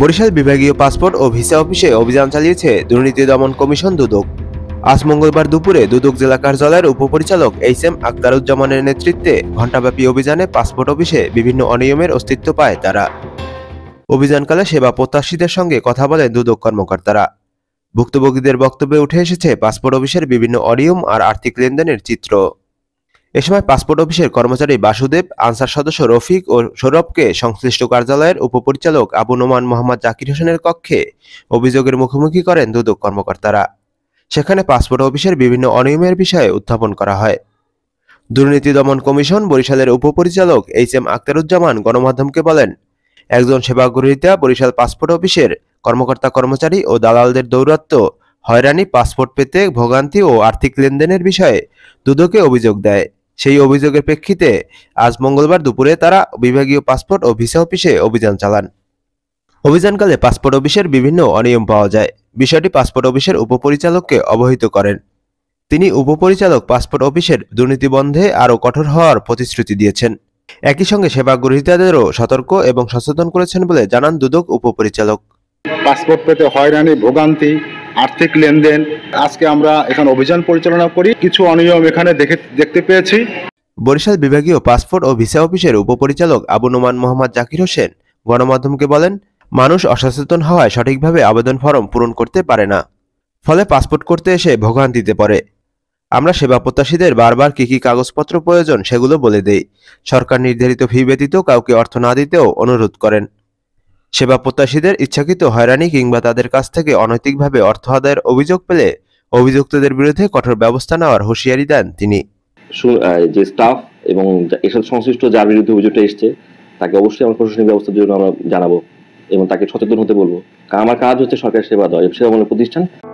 বরিশাল বিভাগীয় পাসপোর্ট ও ভিসা অফিসে অভিযান চালিয়েছে দুর্নীতি দমন কমিশন দুদক আজ মঙ্গলবার দুপুরে দুদক জেলা কার্যালয়ের উপপরিচালক এইচ এম আক্তারুজ্জামানের নেতৃত্বে ঘণ্টাব্যাপী অভিযানে পাসপোর্ট অফিসে বিভিন্ন অনিয়মের অস্তিত্ব পায় তারা অভিযানকালে সেবা প্রত্যাশীদের সঙ্গে কথা বলে দুদক কর্মকর্তারা ভুক্তভোগীদের বক্তব্যে উঠে এসেছে পাসপোর্ট অফিসের বিভিন্ন অনিয়ম আর আর্থিক লেনদেনের চিত্র এ সময় পাসপোর্ট অফিসের কর্মচারী বাসুদেব আনসার সদস্য রফিক ও সৌরভকে সংশ্লিষ্ট কার্যালয়ের উপপরিচালক আবু নোমান মোহাম্মদ জাকির হোসেনের কক্ষে অভিযোগের মুখোমুখি করেন দুদক কর্মকর্তারা সেখানে পাসপোর্ট অফিসের বিভিন্ন অনিয়মের বিষয়ে উত্থাপন করা হয় দুর্নীতি দমন কমিশন বরিশালের উপপরিচালক এইচ এম আক্তারুজ্জামান গণমাধ্যমকে বলেন একজন সেবাগ্রহীতা বরিশাল পাসপোর্ট অফিসের কর্মকর্তা কর্মচারী ও দালালদের দৌরাত্ম হয়রানি পাসপোর্ট পেতে ভোগান্তি ও আর্থিক লেনদেনের বিষয়ে দুদকে অভিযোগ দেয় সেই অভিযোগের প্রেক্ষিতে আজ মঙ্গলবার দুপুরে তারা বিভাগীয় পাসপোর্ট ও ভিসা অফিসে অভিযান চালান অভিযানকালে পাসপোর্ট অফিসের বিভিন্ন অনিয়ম পাওয়া যায় বিষয়টি পাসপোর্ট অফিসের উপপরিচালককে অবহিত করেন তিনি উপপরিচালক পাসপোর্ট অফিসের দুর্নীতি বন্ধে আরও কঠোর হওয়ার প্রতিশ্রুতি দিয়েছেন একই সঙ্গে সেবা গ্রহীতাদেরও সতর্ক এবং সচেতন করেছেন বলে জানান দুদক উপপরিচালক পাসপোর্ট পেতে হয়রানি ভোগান্তি আর্থিক লেনদেন আজকে আমরা এখানে অভিযান পরিচালনা করি কিছু অনিয়ম এখানে দেখে দেখতে পেয়েছি বরিশাল বিভাগীয় পাসপোর্ট ও ভিসা অফিসের উপপরিচালক আবু নোমান মোহাম্মদ জাকির হোসেন গণমাধ্যমকে বলেন মানুষ অসচেতন হওয়ায় সঠিকভাবে আবেদন ফর্ম পূরণ করতে পারে না ফলে পাসপোর্ট করতে এসে ভোগান্তিতে পড়ে আমরা সেবা প্রত্যাশীদের বারবার কী কী কাগজপত্র প্রয়োজন সেগুলো বলে দেই সরকার নির্ধারিত ফি ব্যতীত কাউকে অর্থ না দিতেও অনুরোধ করেন সেবা প্রত্যাশীদের ইচ্ছাকৃত হয়রানি কিংবা তাদের কাছ থেকে অনৈতিকভাবে অর্থ আদায়ের অভিযোগ পেলে অভিযুক্তদের বিরুদ্ধে কঠোর ব্যবস্থা নেওয়ার হুঁশিয়ারি দেন তিনি যে স্টাফ এবং এসব সংশ্লিষ্ট যার বিরুদ্ধে অভিযোগটা এসছে তাকে অবশ্যই আমার প্রশাসনিক ব্যবস্থার জন্য আমরা জানাবো এবং তাকে সচেতন হতে বলবো আমার কাজ হচ্ছে সরকার সেবা দেওয়া সেবামূলক প্রতিষ্ঠান